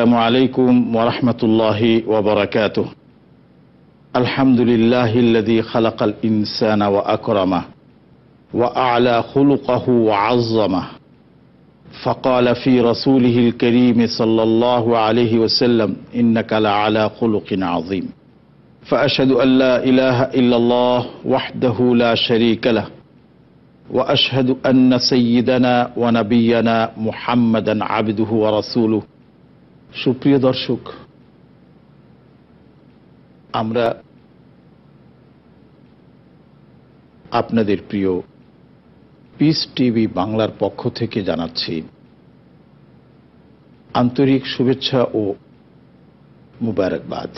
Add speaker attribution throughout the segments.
Speaker 1: السلام عليكم ورحمة الله وبركاته الحمد لله الذي خلق الإنسان وأكرمه وأعلى خلقه وعظمه فقال في رسوله الكريم صلى الله عليه وسلم إنك لعلى خلق عظيم فأشهد أن لا إله إلا الله وحده لا شريك له وأشهد أن سيدنا ونبينا محمدا عبده ورسوله সুপ্রিয় দর্শক আমরা আপনাদের প্রিয় পিস টিভি বাংলার পক্ষ থেকে জানাচ্ছি আন্তরিক শুভেচ্ছা ও মুবারকবাদ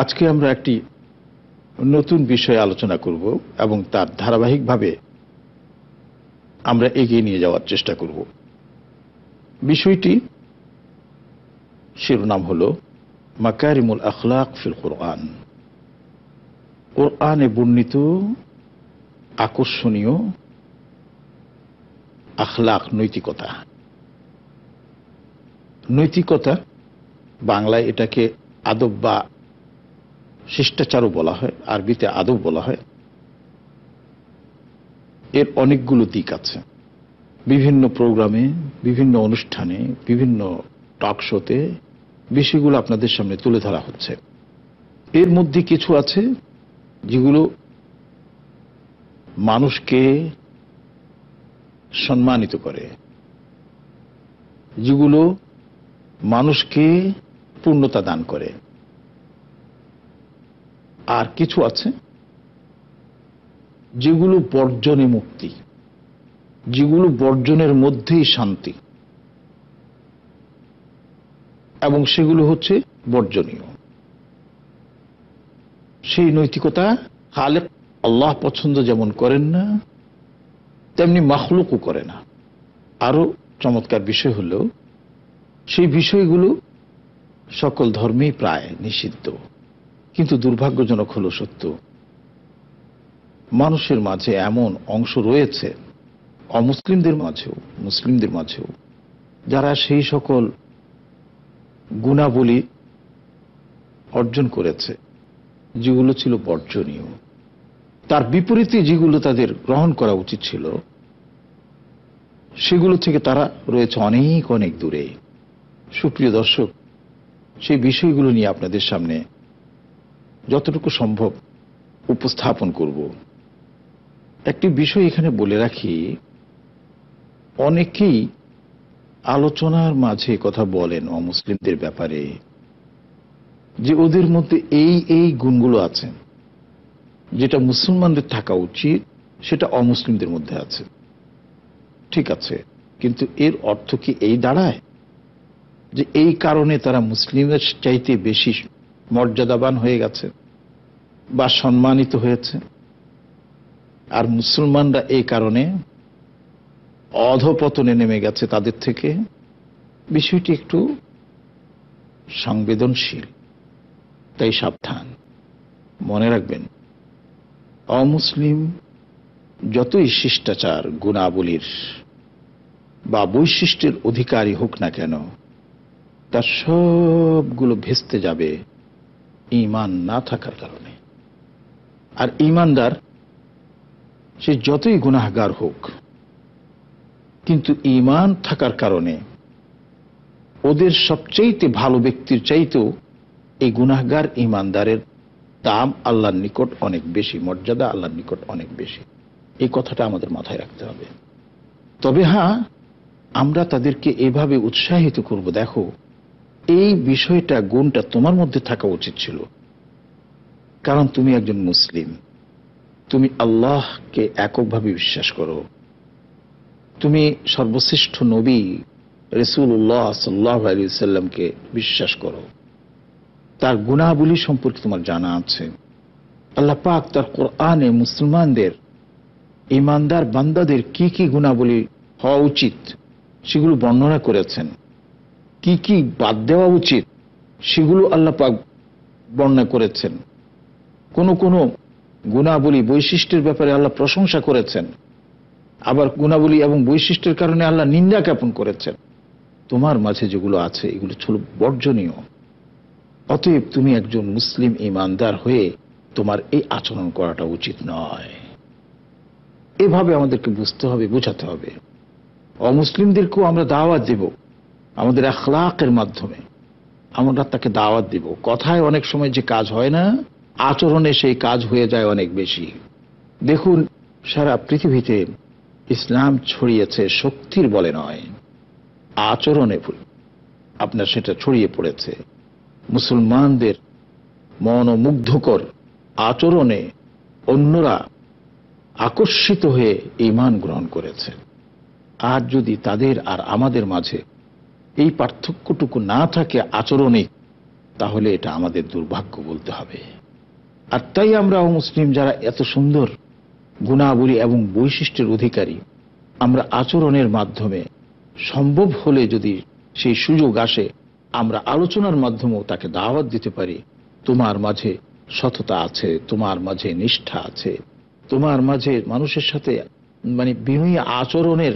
Speaker 1: আজকে আমরা একটি নতুন বিষয়ে আলোচনা করব এবং তার ধারাবাহিকভাবে আমরা এগিয়ে নিয়ে যাওয়ার চেষ্টা করব বিষয়টি শিরোনাম হল মাকারিমুল আখলাক ফিল কোরআন কোরআনে বর্ণিত আকর্ষণীয় আখলাক নৈতিকতা নৈতিকতা বাংলায় এটাকে আদব বা শিষ্টাচারও বলা হয় আরবিতে আদব বলা হয় এর অনেকগুলো দিক আছে বিভিন্ন প্রোগ্রামে বিভিন্ন অনুষ্ঠানে বিভিন্ন টক শোতে বিষয়গুলো আপনাদের সামনে তুলে ধরা হচ্ছে এর মধ্যে কিছু আছে যেগুলো মানুষকে সম্মানিত করে যেগুলো মানুষকে পূর্ণতা দান করে আর কিছু আছে যেগুলো বর্জনে মুক্তি যেগুলো বর্জনের মধ্যেই শান্তি এবং সেগুলো হচ্ছে বর্জনীয় সেই নৈতিকতা খালেক আল্লাহ পছন্দ যেমন করেন না তেমনি মাখলুকও করে না আরো চমৎকার বিষয় হল সেই বিষয়গুলো সকল ধর্মেই প্রায় নিষিদ্ধ কিন্তু দুর্ভাগ্যজনক হল সত্য মানুষের মাঝে এমন অংশ রয়েছে অমুসলিমদের মাঝেও মুসলিমদের মাঝেও যারা সেই সকল গুণাবলী অর্জন করেছে যেগুলো ছিল বর্জনীয় তার বিপরীতে যেগুলো তাদের গ্রহণ করা উচিত ছিল সেগুলো থেকে তারা রয়েছে অনেক অনেক দূরে সুপ্রিয় দর্শক সেই বিষয়গুলো নিয়ে আপনাদের সামনে যতটুকু সম্ভব উপস্থাপন করব একটি বিষয় এখানে বলে রাখি অনেকেই আলোচনার মাঝে কথা বলেন অমুসলিমদের ব্যাপারে যে ওদের মধ্যে এই এই গুণগুলো আছে যেটা মুসলমানদের থাকা উচিত সেটা অমুসলিমদের মধ্যে আছে ঠিক আছে কিন্তু এর অর্থ কি এই দাঁড়ায় যে এই কারণে তারা মুসলিমের চাইতে বেশি মর্যাদাবান হয়ে গেছে বা সম্মানিত হয়েছে আর মুসলমানরা এই কারণে অধপতনে নেমে গেছে তাদের থেকে বিষয়টি একটু সংবেদনশীল তাই সাবধান মনে রাখবেন অমুসলিম যতই শিষ্টাচার গুণাবলীর বা বৈশিষ্ট্যের অধিকারী হোক না কেন তার সবগুলো ভেস্তে যাবে ইমান না থাকার কারণে আর ইমানদার সে যতই গুণাহগার হোক কিন্তু ইমান থাকার কারণে ওদের সবচেয়েতে ভালো ব্যক্তির চাইতেও এই গুনাহগার ইমানদারের দাম আল্লাহর নিকট অনেক বেশি মর্যাদা আল্লাহর নিকট অনেক বেশি এই কথাটা আমাদের মাথায় রাখতে হবে তবে হ্যাঁ আমরা তাদেরকে এভাবে উৎসাহিত করব দেখো এই বিষয়টা গুণটা তোমার মধ্যে থাকা উচিত ছিল কারণ তুমি একজন মুসলিম তুমি আল্লাহকে এককভাবে বিশ্বাস করো তুমি সর্বশ্রেষ্ঠ নবী রসুল্লাহ সাল্লাহ আলী সাল্লামকে বিশ্বাস করো তার গুণাবলী সম্পর্কে তোমার জানা আছে আল্লাহ পাক তার কোরআনে মুসলমানদের ইমানদার বান্দাদের কি কি গুণাবলী হওয়া উচিত সেগুলো বর্ণনা করেছেন কি কি বাদ দেওয়া উচিত সেগুলো আল্লাহ পাক বর্ণনা করেছেন কোনো কোনো গুণাবলী বৈশিষ্ট্যের ব্যাপারে আল্লাহ প্রশংসা করেছেন আবার গুণাবলী এবং বৈশিষ্ট্যের কারণে আল্লাহ নিন্দা জ্ঞাপন করেছেন তোমার মাঝে যেগুলো আছে এগুলো ছিল বর্জনীয় অতএব তুমি একজন মুসলিম ইমানদার হয়ে তোমার এই আচরণ করাটা উচিত নয় এভাবে আমাদেরকে বুঝতে হবে বোঝাতে হবে অমুসলিমদেরকেও আমরা দাওয়াত দেব আমাদের আখলাকের মাধ্যমে আমরা তাকে দাওয়াত দেব কথায় অনেক সময় যে কাজ হয় না আচরণে সেই কাজ হয়ে যায় অনেক বেশি দেখুন সারা পৃথিবীতে ইসলাম ছড়িয়েছে শক্তির বলে নয় আচরণে আপনার সেটা ছড়িয়ে পড়েছে মুসলমানদের মনোমুগ্ধকর আচরণে অন্যরা আকর্ষিত হয়ে ইমান গ্রহণ করেছে আর যদি তাদের আর আমাদের মাঝে এই পার্থক্যটুকু না থাকে আচরণে তাহলে এটা আমাদের দুর্ভাগ্য বলতে হবে আর তাই আমরা মুসলিম যারা এত সুন্দর গুণাবলী এবং বৈশিষ্ট্যের অধিকারী আমরা আচরণের মাধ্যমে সম্ভব হলে যদি সেই সুযোগ আসে আমরা আলোচনার মাধ্যমেও তাকে দাওয়াত দিতে পারি তোমার মাঝে সততা আছে তোমার মাঝে নিষ্ঠা আছে তোমার মাঝে মানুষের সাথে মানে বিনয় আচরণের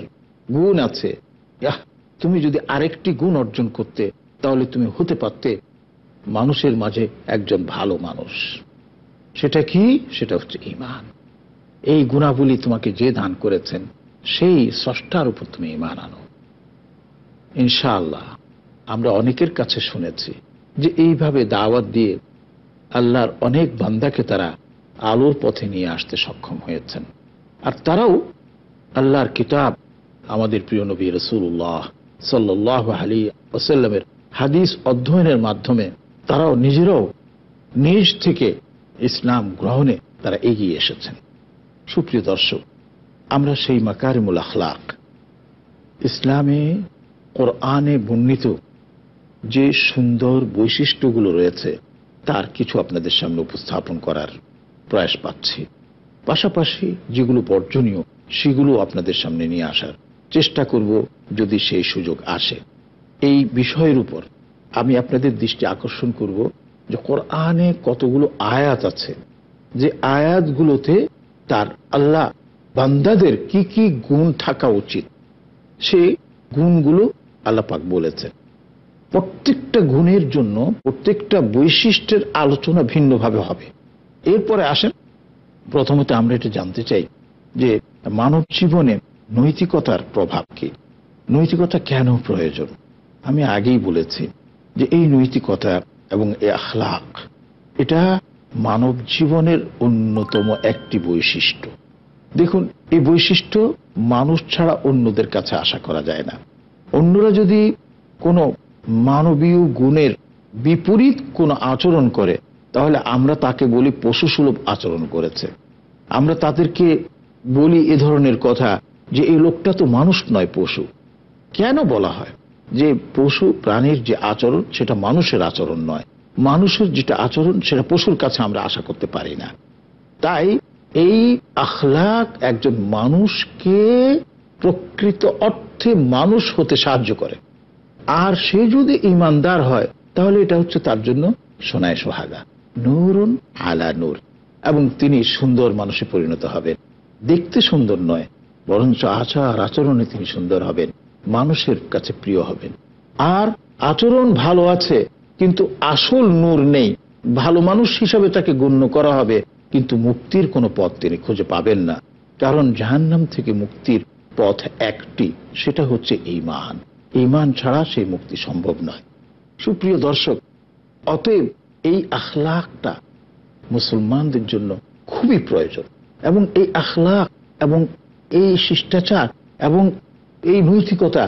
Speaker 1: গুণ আছে তুমি যদি আরেকটি গুণ অর্জন করতে তাহলে তুমি হতে পারতে মানুষের মাঝে একজন ভালো মানুষ সেটা কি সেটা হচ্ছে ইমান এই গুণাবলী তোমাকে যে দান করেছেন সেই স্রষ্টার উপর তুমি ইমান আনো ইনশাআল্লাহ আমরা অনেকের কাছে শুনেছি যে এইভাবে দাওয়াত দিয়ে আল্লাহর অনেক বান্দাকে তারা আলোর পথে নিয়ে আসতে সক্ষম হয়েছেন আর তারাও আল্লাহর কিতাব আমাদের প্রিয় নবী রসুল্লাহ সাল্লাহ আলী ওসাল্লামের হাদিস অধ্যয়নের মাধ্যমে তারাও নিজেরাও নিজ থেকে ইসলাম গ্রহণে তারা এগিয়ে এসেছেন সুপ্রিয় দর্শক আমরা সেই মাকারিমুল আখলাক ইসলামে কোরআনে বর্ণিত যে সুন্দর বৈশিষ্ট্যগুলো রয়েছে তার কিছু আপনাদের সামনে উপস্থাপন করার প্রয়াস পাচ্ছি পাশাপাশি যেগুলো বর্জনীয় সেগুলো আপনাদের সামনে নিয়ে আসার চেষ্টা করব যদি সেই সুযোগ আসে এই বিষয়ের উপর আমি আপনাদের দৃষ্টি আকর্ষণ করব যে কোরআনে কতগুলো আয়াত আছে যে আয়াতগুলোতে তার আল্লাহ বান্দাদের কি কি গুণ থাকা উচিত সে গুণগুলো আল্লাপাক বলেছেন প্রত্যেকটা গুণের জন্য প্রত্যেকটা বৈশিষ্ট্যের আলোচনা ভিন্নভাবে হবে এরপরে আসেন প্রথমত আমরা এটা জানতে চাই যে মানব জীবনে নৈতিকতার প্রভাব কি নৈতিকতা কেন প্রয়োজন আমি আগেই বলেছি যে এই নৈতিকতা এবং এ আখলাখ এটা মানব জীবনের অন্যতম একটি বৈশিষ্ট্য দেখুন এই বৈশিষ্ট্য মানুষ ছাড়া অন্যদের কাছে আশা করা যায় না অন্যরা যদি কোনো মানবীয় গুণের বিপরীত কোনো আচরণ করে তাহলে আমরা তাকে বলি পশু সুলভ আচরণ করেছে আমরা তাদেরকে বলি এ ধরনের কথা যে এই লোকটা তো মানুষ নয় পশু কেন বলা হয় যে পশু প্রাণীর যে আচরণ সেটা মানুষের আচরণ নয় মানুষের যেটা আচরণ সেটা পশুর কাছে আমরা আশা করতে পারি না তাই এই আখলাক একজন মানুষকে প্রকৃত অর্থে মানুষ হতে সাহায্য করে আর সে যদি ইমানদার হয় তাহলে এটা হচ্ছে তার জন্য সোনায় সোহাগা নূরুন আলা নূর এবং তিনি সুন্দর মানুষে পরিণত হবেন দেখতে সুন্দর নয় বরঞ্চ আচার আচরণে তিনি সুন্দর হবেন মানুষের কাছে প্রিয় হবেন আর আচরণ ভালো আছে কিন্তু আসল নূর নেই ভালো মানুষ হিসাবে তাকে গণ্য করা হবে কিন্তু মুক্তির কোনো পথ তিনি খুঁজে পাবেন না কারণ জাহান্নাম থেকে মুক্তির পথ একটি সেটা হচ্ছে ইমান ইমান ছাড়া সেই মুক্তি সম্ভব নয় সুপ্রিয় দর্শক অতএব এই আখলাকটা মুসলমানদের জন্য খুবই প্রয়োজন এবং এই আখলাক এবং এই শিষ্টাচার এবং এই নৈতিকতা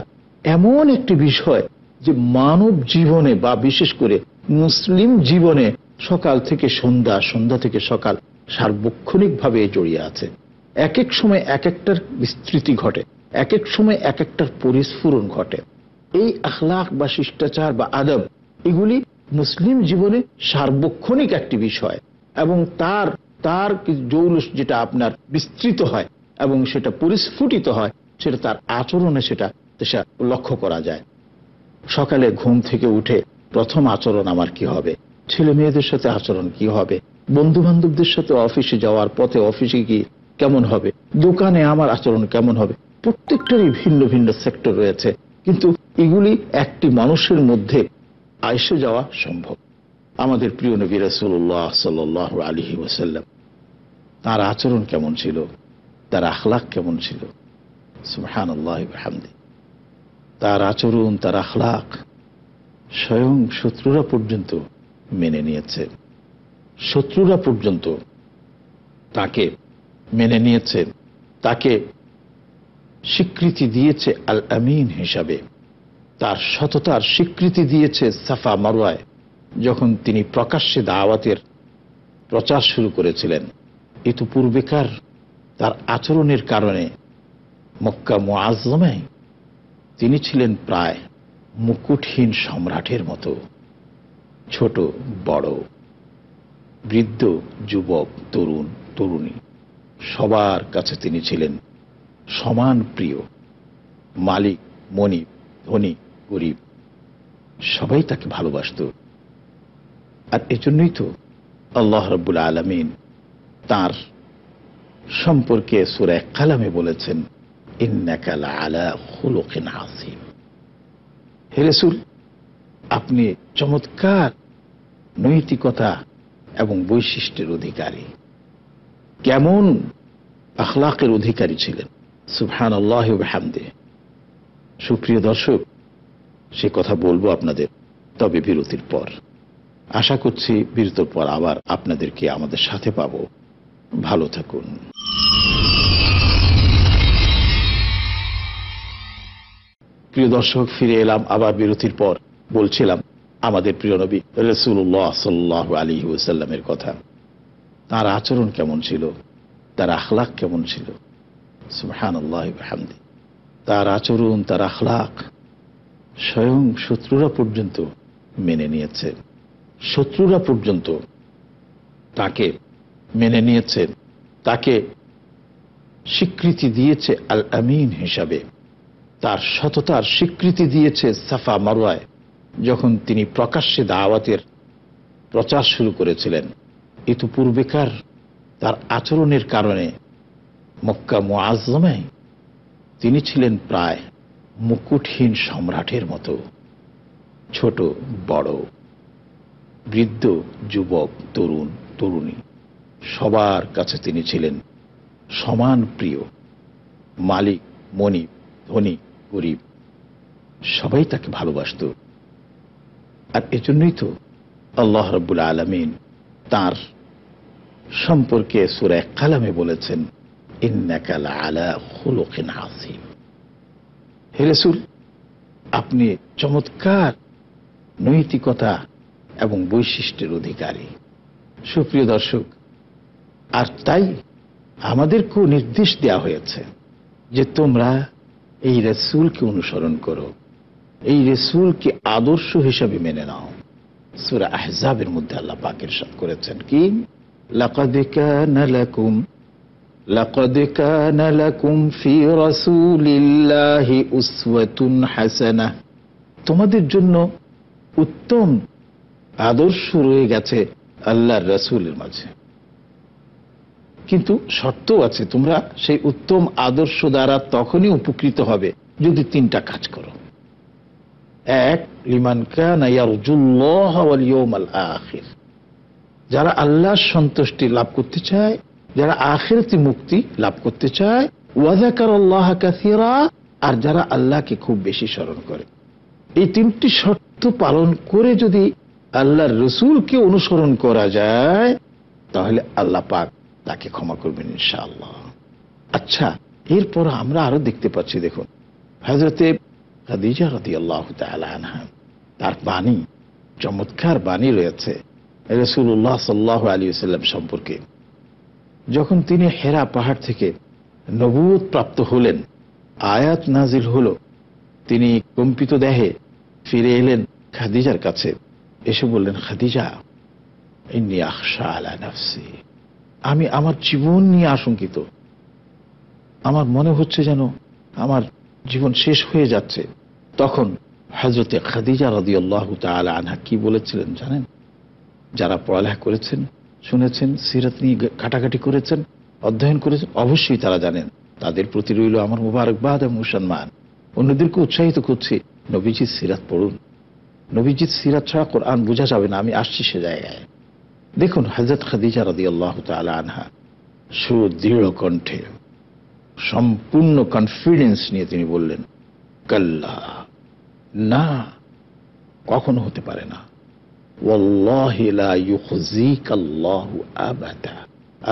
Speaker 1: এমন একটি বিষয় যে মানব জীবনে বা বিশেষ করে মুসলিম জীবনে সকাল থেকে সন্ধ্যা সন্ধ্যা থেকে সকাল সার্বক্ষণিকভাবে জড়িয়ে আছে এক এক সময় এক একটার বিস্তৃতি ঘটে এক এক সময় এক একটার পরিস্ফুরণ ঘটে এই আখলাখ বা শিষ্টাচার বা আদব এগুলি মুসলিম জীবনে সার্বক্ষণিক একটি বিষয় এবং তার তার জৌলুস যেটা আপনার বিস্তৃত হয় এবং সেটা পরিস্ফুটিত হয় সেটা তার আচরণে সেটা লক্ষ্য করা যায় সকালে ঘুম থেকে উঠে প্রথম আচরণ আমার কি হবে ছেলে মেয়েদের সাথে আচরণ কি হবে বন্ধু বান্ধবদের সাথে অফিসে যাওয়ার পথে অফিসে কি কেমন হবে দোকানে আমার আচরণ কেমন হবে প্রত্যেকটারই ভিন্ন ভিন্ন সেক্টর রয়েছে কিন্তু এগুলি একটি মানুষের মধ্যে আয়সে যাওয়া সম্ভব আমাদের প্রিয় নবী রাসুল্লাহ সাল আলহি ওসাল্লাম তার আচরণ কেমন ছিল তার আখলাখ কেমন ছিল সুহান আল্লাহ হামদি তার আচরণ তার আখলাক স্বয়ং শত্রুরা পর্যন্ত মেনে নিয়েছে শত্রুরা পর্যন্ত তাকে মেনে নিয়েছে তাকে স্বীকৃতি দিয়েছে আল আমিন হিসাবে তার সততার স্বীকৃতি দিয়েছে সাফা মারোয় যখন তিনি প্রকাশ্যে দাওয়াতের প্রচার শুরু করেছিলেন ইতিপূর্বেকার তার আচরণের কারণে মক্কা মোয়াজমায় তিনি ছিলেন প্রায় মুকুটহীন সম্রাটের মতো ছোট বড় বৃদ্ধ যুবক তরুণ তরুণী সবার কাছে তিনি ছিলেন সমান প্রিয় মালিক মনিব ধনী গরিব সবাই তাকে ভালোবাসত আর এজন্যই তো আল্লাহ রব্বুল আলমিন তার সম্পর্কে সুরে কালামে বলেছেন হে রসুল আপনি চমৎকার নৈতিকতা এবং বৈশিষ্ট্যের অধিকারী কেমন আখলাকের অধিকারী ছিলেন সুফহান সুপ্রিয় দর্শক সে কথা বলবো আপনাদের তবে বিরতির পর আশা করছি বিরতির পর আবার আপনাদেরকে আমাদের সাথে পাব ভালো থাকুন প্রিয় দর্শক ফিরে এলাম আবার বিরতির পর বলছিলাম আমাদের প্রিয় নবী রসুল্লাহ সাল্লাহ আলী ওসাল্লামের কথা তার আচরণ কেমন ছিল তার আখলাক কেমন ছিল তার আচরণ তার আখলাক স্বয়ং শত্রুরা পর্যন্ত মেনে নিয়েছে শত্রুরা পর্যন্ত তাকে মেনে নিয়েছে তাকে স্বীকৃতি দিয়েছে আল আমিন হিসাবে তার সততার স্বীকৃতি দিয়েছে সাফা মারোয়ায় যখন তিনি প্রকাশ্যে দাওয়াতের প্রচার শুরু করেছিলেন ইতিপূর্বেকার তার আচরণের কারণে মক্কা মোয়াজ্জমায় তিনি ছিলেন প্রায় মুকুটহীন সম্রাটের মতো ছোট বড় বৃদ্ধ যুবক তরুণ তরুণী সবার কাছে তিনি ছিলেন সমান প্রিয় মালিক মণি ধনী গরিব সবাই তাকে ভালোবাসত আর এজন্যই তো আল্লাহ রব্বুল আলমিন তার সম্পর্কে সুরে কালামে বলেছেন ইন্নাকাল আলা হুলোকেন আসিম হে আপনি চমৎকার নৈতিকতা এবং বৈশিষ্ট্যের অধিকারী সুপ্রিয় দর্শক আর তাই আমাদেরকেও নির্দেশ দেয়া হয়েছে যে তোমরা এই রসুলকে অনুসরণ করো এই রসুলকে আদর্শ হিসাবে মেনে নাও সুরা আহজাবের মধ্যে আল্লাহ পাকের সাথ করেছেন কি তোমাদের জন্য উত্তম আদর্শ রয়ে গেছে আল্লাহর রাসূলের মাঝে কিন্তু শর্ত আছে তোমরা সেই উত্তম আদর্শ দ্বারা তখনই উপকৃত হবে যদি তিনটা কাজ করো এক যারা আল্লাহ সন্তুষ্টি লাভ করতে চায় যারা আখেরতে মুক্তি লাভ করতে চায় ওয়াজাকার আল্লাহ কাসিরা আর যারা আল্লাহকে খুব বেশি স্মরণ করে এই তিনটি শর্ত পালন করে যদি আল্লাহর রসুলকে অনুসরণ করা যায় তাহলে আল্লাহ পাক তাকে ক্ষমা করবেন ইনশাআল্লাহ আচ্ছা এরপর আমরা আরো দেখতে পাচ্ছি দেখুন হজরতে তার বাণী চমৎকার বাণী রয়েছে রসুল্লাহ সাল্লাহ আলী সাল্লাম সম্পর্কে যখন তিনি হেরা পাহাড় থেকে নবুত প্রাপ্ত হলেন আয়াত নাজিল হল তিনি কম্পিত দেহে ফিরে এলেন খাদিজার কাছে এসে বললেন খাদিজা ইন্নি আখশা আলা নাফসি আমি আমার জীবন নিয়ে আশঙ্কিত আমার মনে হচ্ছে যেন আমার জীবন শেষ হয়ে যাচ্ছে তখন হজরতে খাদিজা রদিয়াল্লাহ তাল আনহা কি বলেছিলেন জানেন যারা পড়ালেখা করেছেন শুনেছেন সিরাত নিয়ে ঘাটাঘাটি করেছেন অধ্যয়ন করেছেন অবশ্যই তারা জানেন তাদের প্রতি রইল আমার মুবারকবাদ এবং মুসলমান অন্যদেরকে উৎসাহিত করছি নবীজিৎ সিরাত পড়ুন নবীজিৎ সিরাত ছাড়া কোরআন বোঝা যাবে না আমি আসছি সে জায়গায় দেখুন হজরত খাদিজা রদি আল্লাহ আনহা সুদৃঢ় কণ্ঠে সম্পূর্ণ কনফিডেন্স নিয়ে তিনি বললেন কাল্লা না কখনো হতে পারে না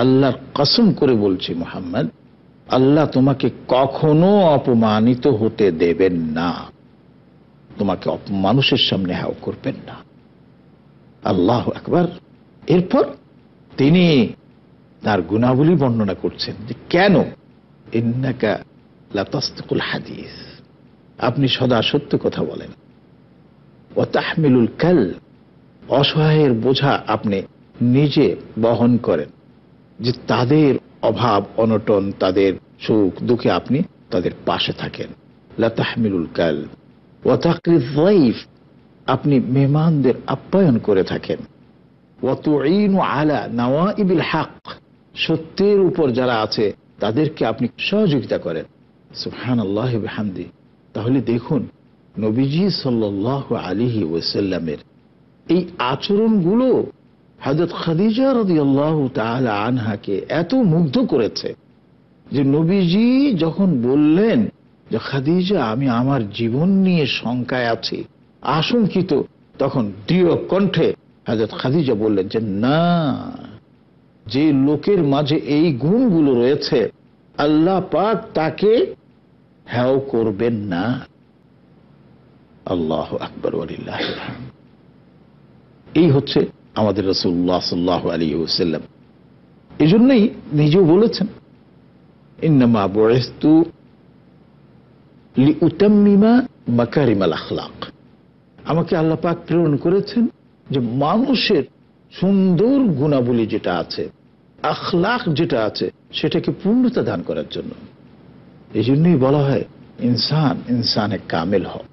Speaker 1: আল্লাহর কসম করে বলছি মোহাম্মদ আল্লাহ তোমাকে কখনো অপমানিত হতে দেবেন না তোমাকে মানুষের সামনে হাও করবেন না আল্লাহ একবার এরপর তিনি তার গুণাবলী বর্ণনা করছেন যে কেন ইন্নাকা হাদিস আপনি সদা সত্য কথা বলেন ও তাহমিলুল কাল অসহায়ের বোঝা আপনি নিজে বহন করেন যে তাদের অভাব অনটন তাদের সুখ দুঃখে আপনি তাদের পাশে থাকেন লতাহমিলুল কাল ওয়াতাকরিফ আপনি মেহমানদের আপ্যায়ন করে থাকেন সত্যের উপর যারা আছে তাদেরকে আপনি সহযোগিতা করেন সুহান আল্লাহ তাহলে দেখুন নবীজি সাল্লাহ আলিহি ওয়াসাল্লামের এই আচরণগুলো হজরত খাদিজা রদি আল্লাহ আনহাকে এত মুগ্ধ করেছে যে নবীজি যখন বললেন যে খাদিজা আমি আমার জীবন নিয়ে শঙ্কায় আছি আশঙ্কিত তখন দৃঢ় কণ্ঠে হাজরত খাদিজা বললেন যে না যে লোকের মাঝে এই গুণগুলো রয়েছে আল্লাহ পাক তাকে হ্যাও করবেন না আল্লাহ আকবর এই হচ্ছে আমাদের রসুল্লাহ সাল্লাহ আলী হুসাল্লাম এই জন্যই নিজেও বলেছেন ইন্নামা বয়েস্তু লিউতাম্মিমা মাকারিমাল আখলাক আমাকে আল্লাহ পাক প্রেরণ করেছেন যে মানুষের সুন্দর গুণাবলী যেটা আছে আখলাখ যেটা আছে সেটাকে পূর্ণতা দান করার জন্য এই জন্যই বলা হয় ইনসান ইনসানে কামেল হও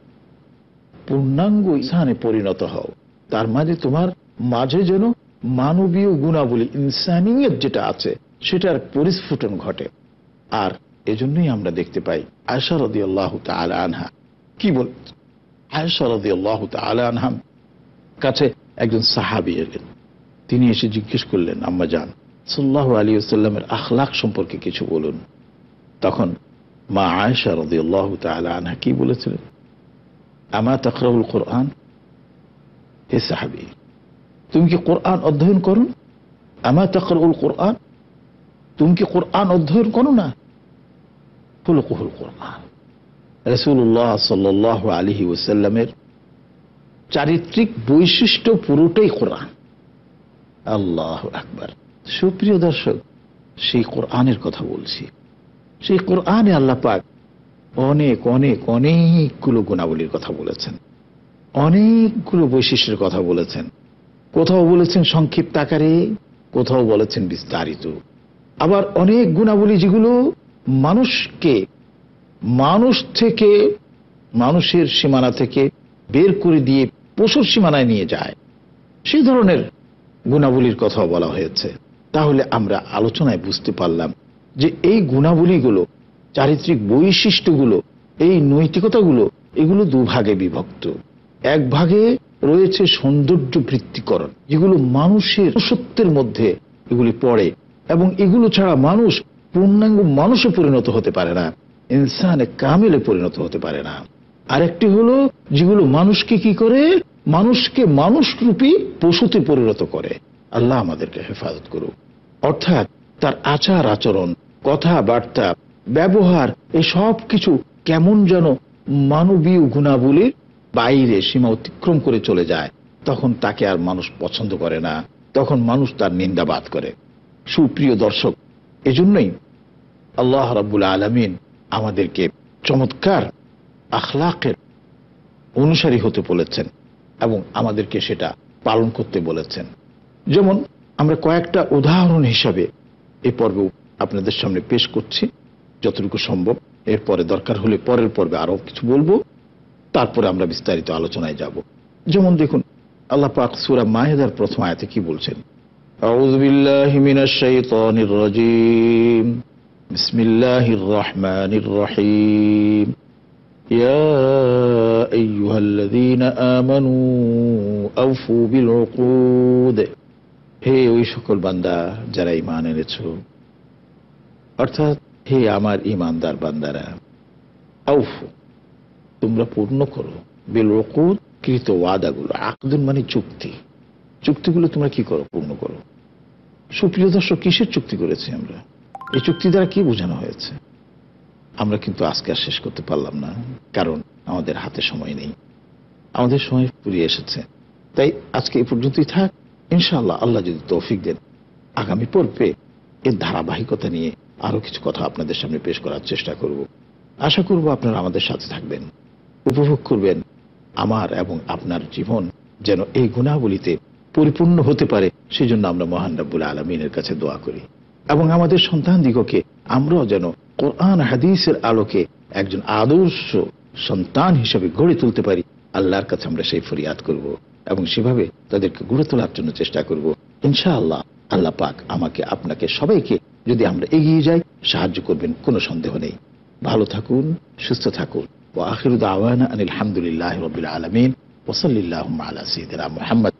Speaker 1: পূর্ণাঙ্গ ইনসানে পরিণত হও তার মাঝে তোমার মাঝে যেন মানবীয় গুণাবলী ইনসানিয়ত যেটা আছে সেটার পরিস্ফুটন ঘটে আর এজন্যই আমরা দেখতে পাই আয়সারদি আল্লাহ আনহা কি বল আয়সারদি আল্লাহ আনহাম কাছে একজন সাহাবি এলেন তিনি এসে জিজ্ঞেস করলেন আম্মা যান সাল্লাহ আলী আসাল্লামের আখলাখ সম্পর্কে কিছু বলুন তখন মা আয়সা রদিউল্লাহ তালা আনহা কি বলেছিলেন আমা তখরাউল কোরআন হে সাহাবি তুমি কি কোরআন অধ্যয়ন করুন আমা তখরাউল কোরআন তুমি কি কোরআন অধ্যয়ন করো না ফুলকুহুল কোরআন রসুল্লাহ সাল্লাহ আলহি ওসাল্লামের চারিত্রিক বৈশিষ্ট্য পুরোটাই কোরআন আল্লাহ আকবার সুপ্রিয় দর্শক সেই কোরআনের কথা বলছি সেই কোরআনে আল্লাহ পাক অনেক অনেক অনেকগুলো গুণাবলীর কথা বলেছেন অনেকগুলো বৈশিষ্ট্যের কথা বলেছেন কোথাও বলেছেন সংক্ষিপ্ত আকারে কোথাও বলেছেন বিস্তারিত আবার অনেক গুণাবলী যেগুলো মানুষকে মানুষ থেকে মানুষের সীমানা থেকে বের করে দিয়ে পশুর সীমানায় নিয়ে যায় সেই ধরনের গুণাবলীর কথা বলা হয়েছে তাহলে আমরা আলোচনায় বুঝতে পারলাম যে এই গুণাবলীগুলো চারিত্রিক বৈশিষ্ট্যগুলো এই নৈতিকতাগুলো এগুলো দুভাগে বিভক্ত এক ভাগে রয়েছে সৌন্দর্য বৃত্তিকরণ যেগুলো মানুষের সত্যের মধ্যে এগুলি পড়ে এবং এগুলো ছাড়া মানুষ পূর্ণাঙ্গ মানুষে পরিণত হতে পারে না ইনসানে কামেলে পরিণত হতে পারে না আরেকটি হলো যেগুলো মানুষকে কি করে মানুষকে মানুষরূপী পশুতে পরিণত করে আল্লাহ আমাদেরকে হেফাজত করুক অর্থাৎ তার আচার আচরণ কথাবার্তা ব্যবহার এই সব কিছু কেমন যেন মানবীয় গুণাবলীর বাইরে সীমা অতিক্রম করে চলে যায় তখন তাকে আর মানুষ পছন্দ করে না তখন মানুষ তার নিন্দাবাদ করে সুপ্রিয় দর্শক এজন্যই আল্লাহ রাবুল আলমিন আমাদেরকে চমৎকার আখলাকের অনুসারী হতে বলেছেন এবং আমাদেরকে সেটা পালন করতে বলেছেন যেমন আমরা কয়েকটা উদাহরণ হিসাবে এ পর্ব আপনাদের সামনে পেশ করছি যতটুকু সম্ভব এরপরে দরকার হলে পরের পর্বে আরও কিছু বলবো তারপরে আমরা বিস্তারিত আলোচনায় যাব যেমন দেখুন আল্লাহ পাক সুরা মাহেদার প্রথম আয়াতে কি বলছেন أعوذ بالله من الشيطان يا أيها الذين آمنوا أوفوا بالعقود হে ওই সকল বান্দা যারা ইমান এনেছ অর্থাৎ হে আমার ইমানদার বান্দারা আউফু তোমরা পূর্ণ করো বিল রকুদ কৃত ওয়াদাগুলো আকদুন মানে চুক্তি চুক্তিগুলো তোমরা কি করো পূর্ণ করো সুপ্রিয় দর্শক কিসের চুক্তি করেছি আমরা এই চুক্তি দ্বারা কি বোঝানো হয়েছে আমরা কিন্তু আজকে আর শেষ করতে পারলাম না কারণ আমাদের হাতে সময় নেই আমাদের সময় ফুরিয়ে এসেছে তাই আজকে এ পর্যন্তই থাক ইনশাল্লাহ আল্লাহ যদি তৌফিক দেন আগামী পর্বে এর ধারাবাহিকতা নিয়ে আরও কিছু কথা আপনাদের সামনে পেশ করার চেষ্টা করব আশা করব আপনারা আমাদের সাথে থাকবেন উপভোগ করবেন আমার এবং আপনার জীবন যেন এই গুণাবলিতে পরিপূর্ণ হতে পারে সেজন্য আমরা মহান রাব্বুল আলমিনের কাছে দোয়া করি এবং আমাদের সন্তান দিগকে আমরাও যেন কোরআন হাদিসের আলোকে একজন আদর্শ সন্তান হিসেবে গড়ে তুলতে পারি আল্লাহর কাছে আমরা সেই ফরিয়াদ করব এবং সেভাবে তাদেরকে গড়ে তোলার জন্য চেষ্টা করব ইনশা আল্লাহ আল্লাহ পাক আমাকে আপনাকে সবাইকে যদি আমরা এগিয়ে যাই সাহায্য করবেন কোনো সন্দেহ নেই ভালো থাকুন সুস্থ থাকুন ও আখিরুদ আওয়ানা আনিলামদুলিল্লাহ রবিল আলমিন ওসলিল্লাহ আলা সঈদিনা মোহাম্মদ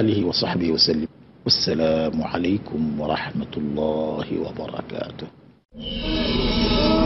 Speaker 1: আলহি ওসাহাবি ওসাল্লিম আসসালামু আলাইকুম রহমতুল্লাহ ওবরাকাতুহ Música